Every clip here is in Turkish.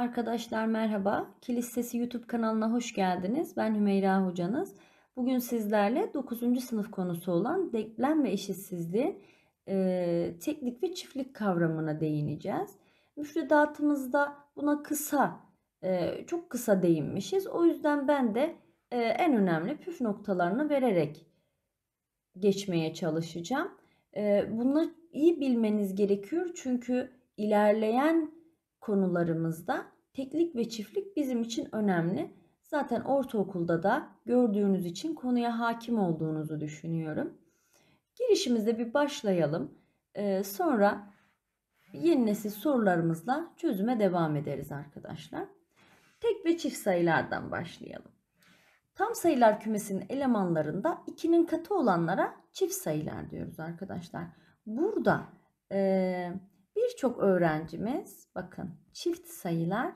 Arkadaşlar merhaba. Kilisesi YouTube kanalına hoş geldiniz. Ben Hümeyra hocanız. Bugün sizlerle 9. sınıf konusu olan denklem ve eşitsizliği e, teklik ve çiftlik kavramına değineceğiz. Müfredatımızda buna kısa, e, çok kısa değinmişiz. O yüzden ben de e, en önemli püf noktalarını vererek geçmeye çalışacağım. E, bunu iyi bilmeniz gerekiyor çünkü ilerleyen konularımızda teklik ve çiftlik bizim için önemli. Zaten ortaokulda da gördüğünüz için konuya hakim olduğunuzu düşünüyorum. Girişimizde bir başlayalım. Ee, sonra yeni nesil sorularımızla çözüme devam ederiz arkadaşlar. Tek ve çift sayılardan başlayalım. Tam sayılar kümesinin elemanlarında 2'nin katı olanlara çift sayılar diyoruz arkadaşlar. Burada e, Birçok öğrencimiz bakın çift sayılar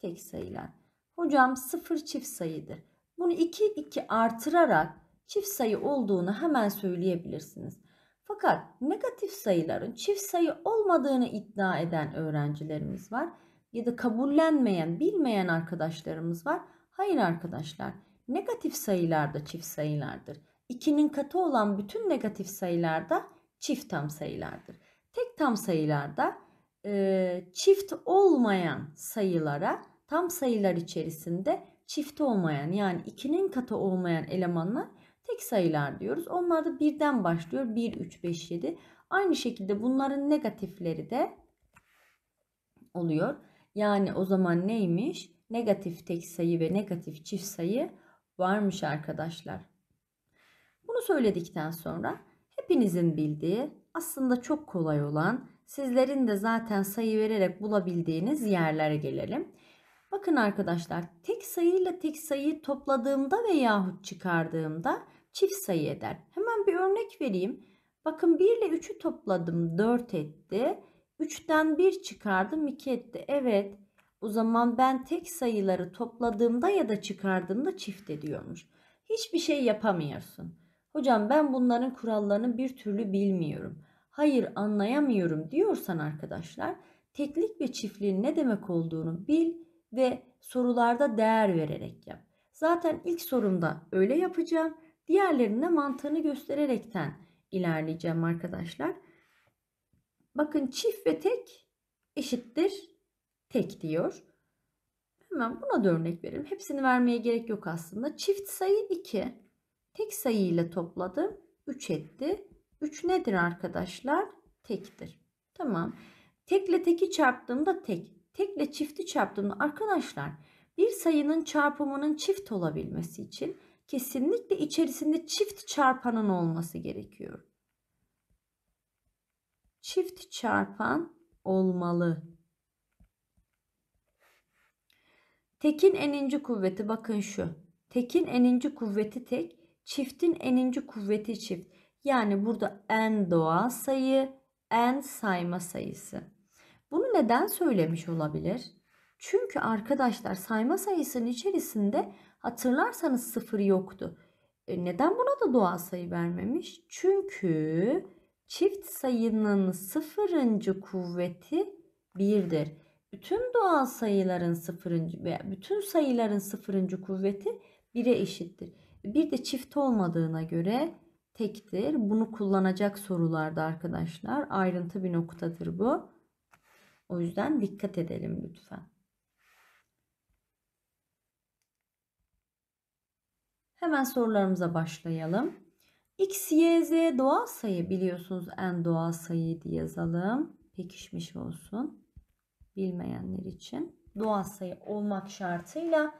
tek sayılar. Hocam sıfır çift sayıdır. Bunu 2 2 artırarak çift sayı olduğunu hemen söyleyebilirsiniz. Fakat negatif sayıların çift sayı olmadığını iddia eden öğrencilerimiz var ya da kabullenmeyen, bilmeyen arkadaşlarımız var. Hayır arkadaşlar, negatif sayılar da çift sayılardır. 2'nin katı olan bütün negatif sayılar da çift tam sayılardır. Tek tam sayılarda e, çift olmayan sayılara tam sayılar içerisinde çift olmayan yani 2'nin katı olmayan elemanlar tek sayılar diyoruz. Onlar da birden başlıyor. 1, 3, 5, 7. Aynı şekilde bunların negatifleri de oluyor. Yani o zaman neymiş? Negatif tek sayı ve negatif çift sayı varmış arkadaşlar. Bunu söyledikten sonra hepinizin bildiği aslında çok kolay olan sizlerin de zaten sayı vererek bulabildiğiniz yerlere gelelim. Bakın arkadaşlar tek sayıyla tek sayı topladığımda veyahut çıkardığımda çift sayı eder. Hemen bir örnek vereyim. Bakın 1 ile 3'ü topladım 4 etti. 3'ten 1 çıkardım 2 etti. Evet o zaman ben tek sayıları topladığımda ya da çıkardığımda çift ediyormuş. Hiçbir şey yapamıyorsun. Hocam ben bunların kurallarını bir türlü bilmiyorum. Hayır anlayamıyorum diyorsan arkadaşlar teklik ve çiftliğin ne demek olduğunu bil ve sorularda değer vererek yap. Zaten ilk sorumda öyle yapacağım. Diğerlerinde mantığını göstererekten ilerleyeceğim arkadaşlar. Bakın çift ve tek eşittir tek diyor. Hemen buna da örnek verelim. Hepsini vermeye gerek yok aslında. Çift sayı 2. Tek sayıyla topladım. 3 etti. 3 nedir arkadaşlar? Tektir. Tamam. Tekle teki çarptığımda tek. Tekle çifti çarptığımda arkadaşlar bir sayının çarpımının çift olabilmesi için kesinlikle içerisinde çift çarpanın olması gerekiyor. Çift çarpan olmalı. Tekin eninci kuvveti bakın şu. Tekin eninci kuvveti tek. Çiftin eninci kuvveti çift. Yani burada en doğal sayı, en sayma sayısı. Bunu neden söylemiş olabilir? Çünkü arkadaşlar sayma sayısının içerisinde hatırlarsanız sıfır yoktu. E neden buna da doğal sayı vermemiş? Çünkü çift sayının sıfırıncı kuvveti birdir. Bütün doğal sayıların sıfırıncı veya bütün sayıların sıfırıncı kuvveti bire eşittir. Bir de çift olmadığına göre tektir. Bunu kullanacak sorularda arkadaşlar ayrıntı bir noktadır bu. O yüzden dikkat edelim lütfen. Hemen sorularımıza başlayalım. X, Y, Z doğal sayı biliyorsunuz en doğal sayıydı yazalım. Pekişmiş olsun. Bilmeyenler için. Doğal sayı olmak şartıyla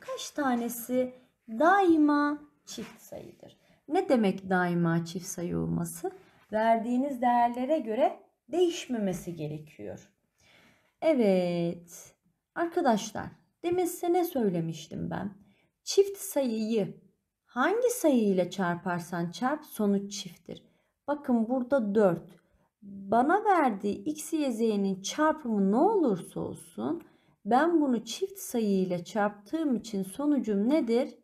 kaç tanesi daima çift sayıdır. Ne demek daima çift sayı olması? Verdiğiniz değerlere göre değişmemesi gerekiyor. Evet. Arkadaşlar, demin size ne söylemiştim ben? Çift sayıyı hangi sayı ile çarparsan çarp sonuç çifttir. Bakın burada 4. Bana verdiği x, y, z'nin çarpımı ne olursa olsun ben bunu çift sayı ile çarptığım için sonucum nedir?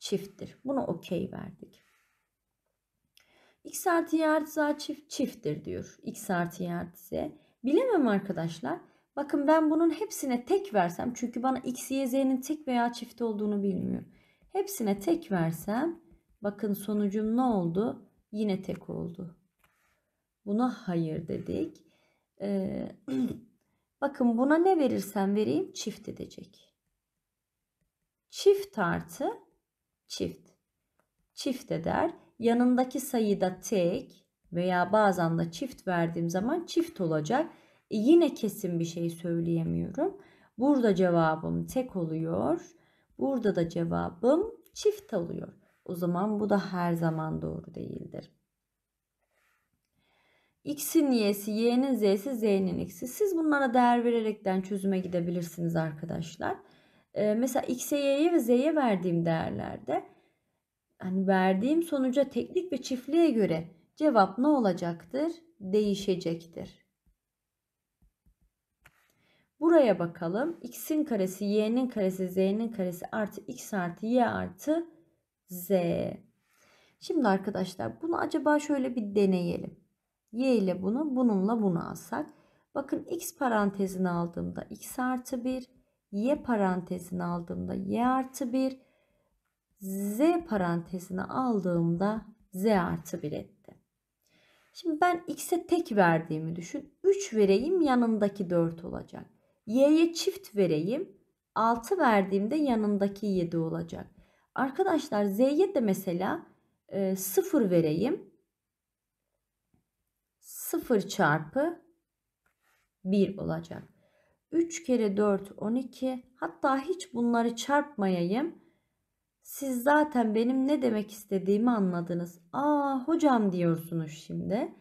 çifttir. Bunu okey verdik. X artı Y artı z çift çifttir diyor. X artı Y artı Z. Bilemem arkadaşlar. Bakın ben bunun hepsine tek versem çünkü bana X, Y, Z'nin tek veya çift olduğunu bilmiyorum. Hepsine tek versem bakın sonucum ne oldu? Yine tek oldu. Buna hayır dedik. Ee, bakın buna ne verirsem vereyim çift edecek. Çift artı çift. Çift eder. Yanındaki sayıda tek veya bazen de çift verdiğim zaman çift olacak. E yine kesin bir şey söyleyemiyorum. Burada cevabım tek oluyor. Burada da cevabım çift oluyor. O zaman bu da her zaman doğru değildir. X'in y'si, y'nin z'si, z'nin x'i. Siz bunlara değer vererekten çözüme gidebilirsiniz arkadaşlar e, mesela x'e y'ye ve z'ye verdiğim değerlerde hani verdiğim sonuca teknik ve çiftliğe göre cevap ne olacaktır? Değişecektir. Buraya bakalım. x'in karesi, y'nin karesi, z'nin karesi artı x artı y artı z. Şimdi arkadaşlar bunu acaba şöyle bir deneyelim. y ile bunu, bununla bunu alsak. Bakın x parantezini aldığımda x artı 1, y parantezine aldığımda y artı 1 z parantezine aldığımda z artı 1 etti. Şimdi ben x'e tek verdiğimi düşün. 3 vereyim yanındaki 4 olacak. y'ye çift vereyim 6 verdiğimde yanındaki 7 olacak. Arkadaşlar z'ye de mesela e, 0 vereyim. 0 çarpı 1 olacak. 3 kere 4 12 hatta hiç bunları çarpmayayım. Siz zaten benim ne demek istediğimi anladınız. Aa hocam diyorsunuz şimdi.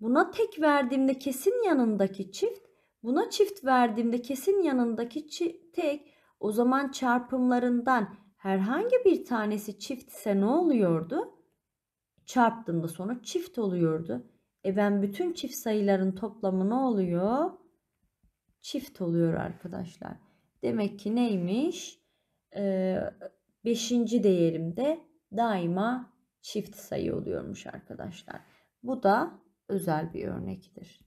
Buna tek verdiğimde kesin yanındaki çift, buna çift verdiğimde kesin yanındaki tek. O zaman çarpımlarından herhangi bir tanesi çift ise ne oluyordu? Çarptığımda sonuç çift oluyordu. E ben bütün çift sayıların toplamı ne oluyor? çift oluyor arkadaşlar. Demek ki neymiş? Ee, beşinci değerimde daima çift sayı oluyormuş arkadaşlar. Bu da özel bir örnektir.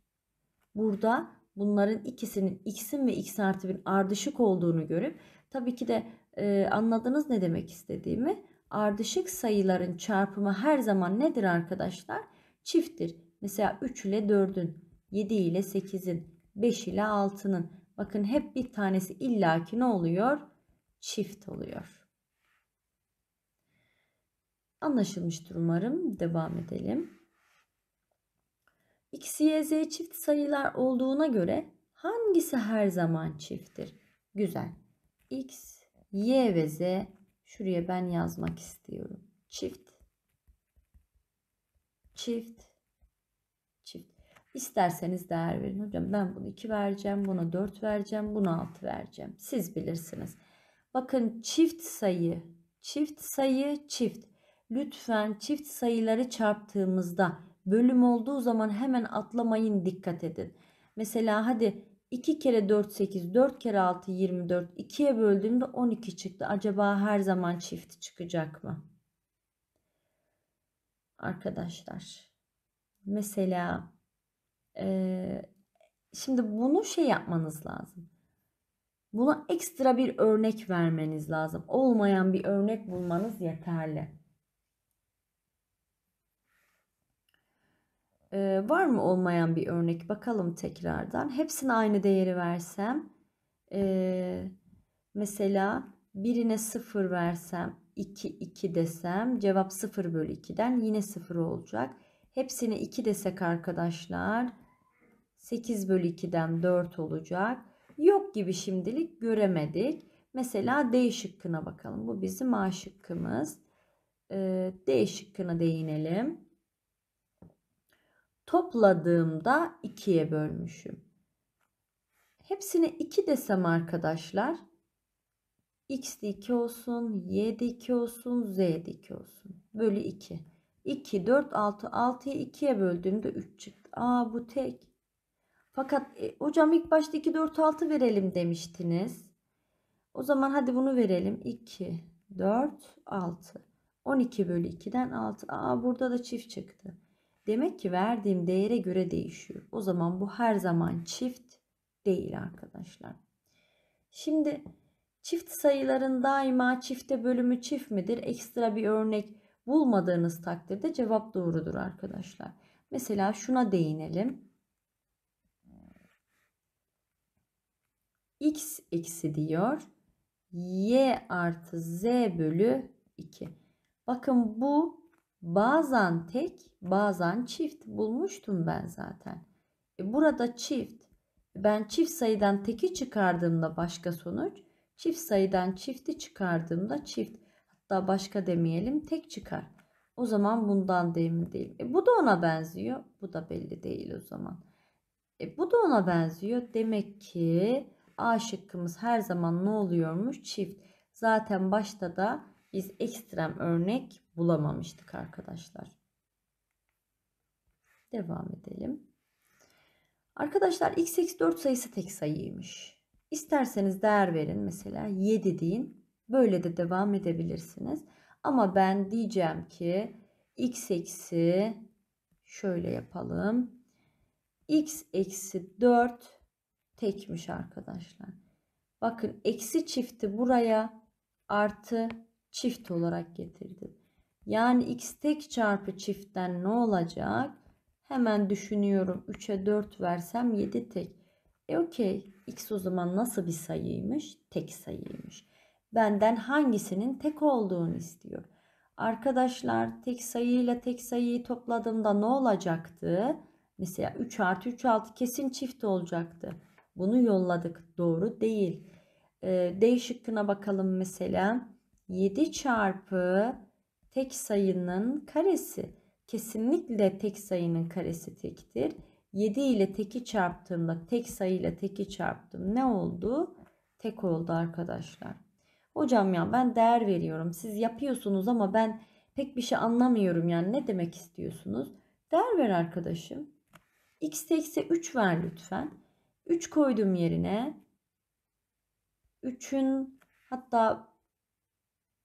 Burada bunların ikisinin x'in ve x artı 1'in ardışık olduğunu görüp tabii ki de e, anladınız ne demek istediğimi. Ardışık sayıların çarpımı her zaman nedir arkadaşlar? Çifttir. Mesela 3 ile 4'ün, 7 ile 8'in, 5 ile 6'nın. Bakın hep bir tanesi illaki ne oluyor? Çift oluyor. Anlaşılmıştır umarım. Devam edelim. X, Y, Z çift sayılar olduğuna göre hangisi her zaman çifttir? Güzel. X, Y ve Z şuraya ben yazmak istiyorum. Çift. Çift İsterseniz değer verin. Hocam ben bunu 2 vereceğim, buna 4 vereceğim, buna 6 vereceğim. Siz bilirsiniz. Bakın çift sayı, çift sayı, çift. Lütfen çift sayıları çarptığımızda bölüm olduğu zaman hemen atlamayın dikkat edin. Mesela hadi 2 kere 4 8, 4 kere 6 24, 2'ye böldüğümde 12 çıktı. Acaba her zaman çift çıkacak mı? Arkadaşlar mesela şimdi bunu şey yapmanız lazım. Buna ekstra bir örnek vermeniz lazım. Olmayan bir örnek bulmanız yeterli. Ee, var mı olmayan bir örnek? Bakalım tekrardan. Hepsine aynı değeri versem. Ee, mesela birine 0 versem 2 2 desem cevap 0 bölü 2'den yine 0 olacak. Hepsine 2 desek arkadaşlar 8 bölü 2'den 4 olacak. Yok gibi şimdilik göremedik. Mesela D şıkkına bakalım. Bu bizim A şıkkımız. Ee, D şıkkına değinelim. Topladığımda 2'ye bölmüşüm. Hepsine 2 desem arkadaşlar. X de 2 olsun, Y de 2 olsun, Z de 2 olsun. Bölü 2. 2, 4, 6, 6'yı 2'ye böldüğümde 3 çıktı. Aa bu tek. Fakat e, hocam ilk başta 2, 4, 6 verelim demiştiniz. O zaman hadi bunu verelim. 2, 4, 6. 12 bölü 2'den 6. Aa burada da çift çıktı. Demek ki verdiğim değere göre değişiyor. O zaman bu her zaman çift değil arkadaşlar. Şimdi çift sayıların daima çifte bölümü çift midir? Ekstra bir örnek bulmadığınız takdirde cevap doğrudur arkadaşlar. Mesela şuna değinelim. x eksi diyor. y artı z bölü 2. Bakın bu bazen tek bazen çift bulmuştum ben zaten. E burada çift. Ben çift sayıdan teki çıkardığımda başka sonuç. Çift sayıdan çifti çıkardığımda çift. Hatta başka demeyelim tek çıkar. O zaman bundan da emin değilim. E bu da ona benziyor. Bu da belli değil o zaman. E bu da ona benziyor. Demek ki A şıkkımız her zaman ne oluyormuş? Çift. Zaten başta da biz ekstrem örnek bulamamıştık arkadaşlar. Devam edelim. Arkadaşlar x eksi 4 sayısı tek sayıymış. İsterseniz değer verin mesela 7 deyin. Böyle de devam edebilirsiniz. Ama ben diyeceğim ki x eksi şöyle yapalım. x eksi 4 tekmiş arkadaşlar. Bakın eksi çifti buraya artı çift olarak getirdim. Yani x tek çarpı çiftten ne olacak? Hemen düşünüyorum 3'e 4 versem 7 tek. E okey x o zaman nasıl bir sayıymış? Tek sayıymış. Benden hangisinin tek olduğunu istiyor. Arkadaşlar tek sayıyla tek sayıyı topladığımda ne olacaktı? Mesela 3 artı 3 6 kesin çift olacaktı. Bunu yolladık. Doğru değil. Ee, D şıkkına bakalım mesela. 7 çarpı tek sayının karesi. Kesinlikle tek sayının karesi tektir. 7 ile teki çarptığımda tek sayı ile teki çarptım. Ne oldu? Tek oldu arkadaşlar. Hocam ya ben değer veriyorum. Siz yapıyorsunuz ama ben pek bir şey anlamıyorum yani ne demek istiyorsunuz? Değer ver arkadaşım. X'e X'e 3 ver lütfen. 3 koydum yerine. 3'ün hatta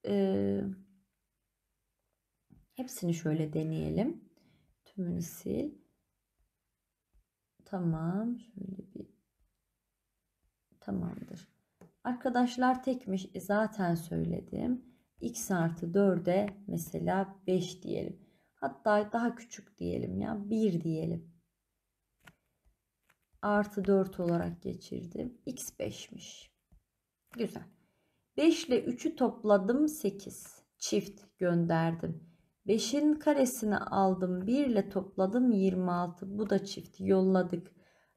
e, hepsini şöyle deneyelim. Tümünü sil. Tamam. Şöyle bir tamamdır. Arkadaşlar tekmiş e zaten söyledim. X artı 4'e mesela 5 diyelim. Hatta daha küçük diyelim ya 1 diyelim artı 4 olarak geçirdim. X 5'miş. Güzel. 5 ile 3'ü topladım 8. Çift gönderdim. 5'in karesini aldım. 1 ile topladım 26. Bu da çift yolladık.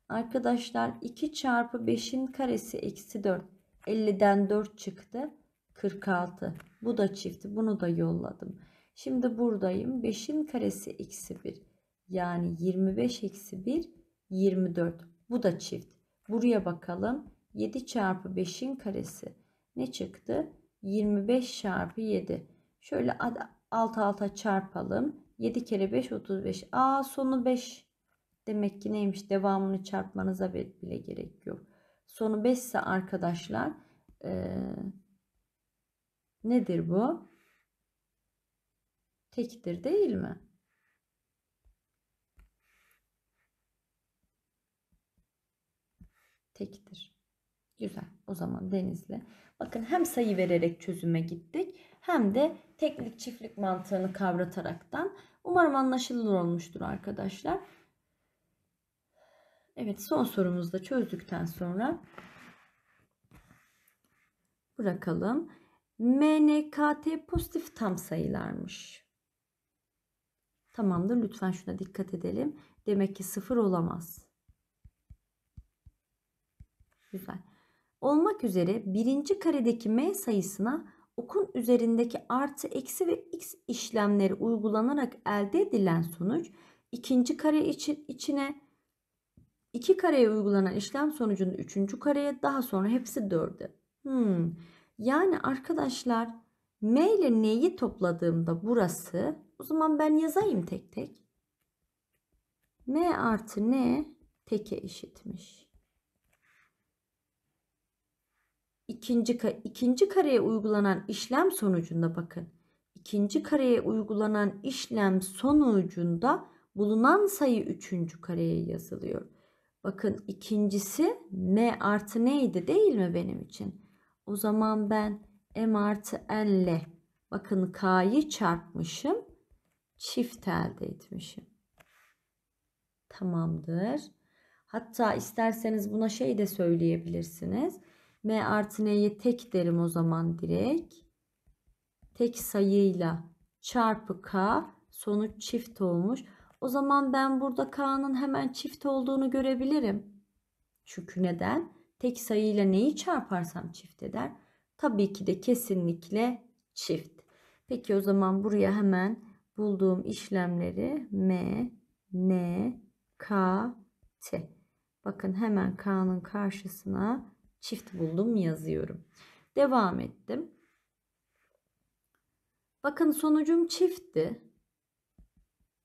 Arkadaşlar 2 çarpı 5'in karesi eksi 4. 50'den 4 çıktı. 46. Bu da çifti. Bunu da yolladım. Şimdi buradayım. 5'in karesi eksi 1. Yani 25 eksi 1 24. Bu da çift. Buraya bakalım. 7 çarpı 5'in karesi. Ne çıktı? 25 çarpı 7. Şöyle alt alta çarpalım. 7 kere 5 35. Aa sonu 5. Demek ki neymiş? Devamını çarpmanıza bile gerek yok. Sonu 5 ise arkadaşlar ee, nedir bu? Tektir değil mi? tektir. Güzel. O zaman denizli. Bakın hem sayı vererek çözüme gittik hem de teklik çiftlik mantığını kavrataraktan. Umarım anlaşılır olmuştur arkadaşlar. Evet son sorumuzu da çözdükten sonra bırakalım. MNKT pozitif tam sayılarmış. Tamamdır. Lütfen şuna dikkat edelim. Demek ki sıfır olamaz. Güzel. Olmak üzere birinci karedeki m sayısına okun üzerindeki artı, eksi ve x işlemleri uygulanarak elde edilen sonuç ikinci kare için, içine iki kareye uygulanan işlem sonucunda üçüncü kareye daha sonra hepsi dördü Hmm. Yani arkadaşlar m ile n'yi topladığımda burası o zaman ben yazayım tek tek. m artı n teke eşitmiş. ikinci, ikinci kareye uygulanan işlem sonucunda bakın. ikinci kareye uygulanan işlem sonucunda bulunan sayı üçüncü kareye yazılıyor. Bakın ikincisi m artı neydi değil mi benim için? O zaman ben m artı n ile bakın k'yı çarpmışım. Çift elde etmişim. Tamamdır. Hatta isterseniz buna şey de söyleyebilirsiniz. M artı N'ye tek derim o zaman direkt. Tek sayıyla çarpı K sonuç çift olmuş. O zaman ben burada K'nın hemen çift olduğunu görebilirim. Çünkü neden? Tek sayıyla neyi çarparsam çift eder. Tabii ki de kesinlikle çift. Peki o zaman buraya hemen bulduğum işlemleri M, N, K, T. Bakın hemen K'nın karşısına çift buldum yazıyorum. Devam ettim. Bakın sonucum çiftti.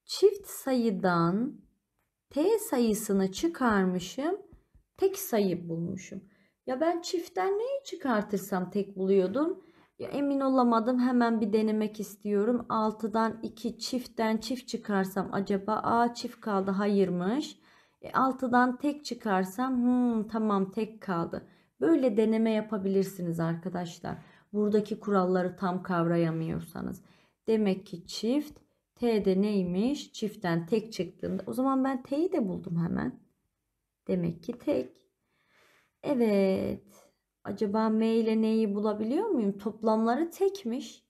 Çift sayıdan T sayısını çıkarmışım. Tek sayı bulmuşum. Ya ben çiftten neyi çıkartırsam tek buluyordum. Ya emin olamadım hemen bir denemek istiyorum. 6'dan 2 çiftten çift çıkarsam acaba A çift kaldı hayırmış. E, 6'dan tek çıkarsam hmm, tamam tek kaldı. Böyle deneme yapabilirsiniz arkadaşlar. Buradaki kuralları tam kavrayamıyorsanız. Demek ki çift T'de neymiş? Çiftten tek çıktığında. O zaman ben T'yi de buldum hemen. Demek ki tek. Evet. Acaba M ile neyi bulabiliyor muyum? Toplamları tekmiş.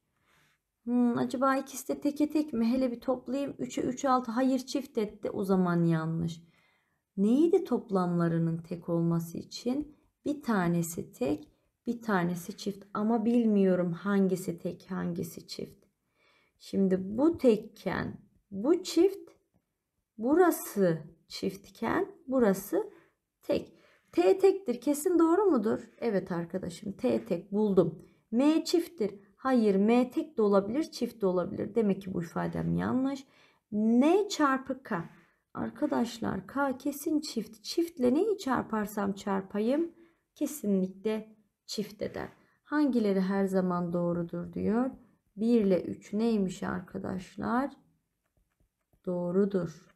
Hmm, acaba ikisi de teke tek mi? Hele bir toplayayım. 3'e 3 6. Hayır çift etti. O zaman yanlış. Neydi toplamlarının tek olması için? Bir tanesi tek, bir tanesi çift ama bilmiyorum hangisi tek, hangisi çift. Şimdi bu tekken bu çift, burası çiftken burası tek. T tektir kesin doğru mudur? Evet arkadaşım T tek buldum. M çifttir. Hayır M tek de olabilir çift de olabilir. Demek ki bu ifadem yanlış. N çarpı K. Arkadaşlar K kesin çift. Çiftle neyi çarparsam çarpayım kesinlikle çift eder. Hangileri her zaman doğrudur diyor. 1 ile 3 neymiş arkadaşlar? Doğrudur.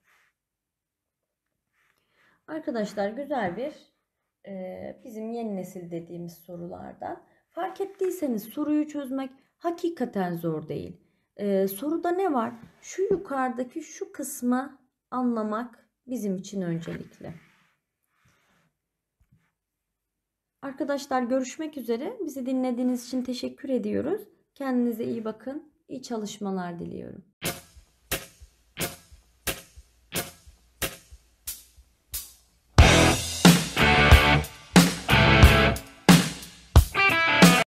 Arkadaşlar güzel bir e, bizim yeni nesil dediğimiz sorulardan. Fark ettiyseniz soruyu çözmek hakikaten zor değil. E, soruda ne var? Şu yukarıdaki şu kısmı anlamak bizim için öncelikli. Arkadaşlar görüşmek üzere. Bizi dinlediğiniz için teşekkür ediyoruz. Kendinize iyi bakın. İyi çalışmalar diliyorum.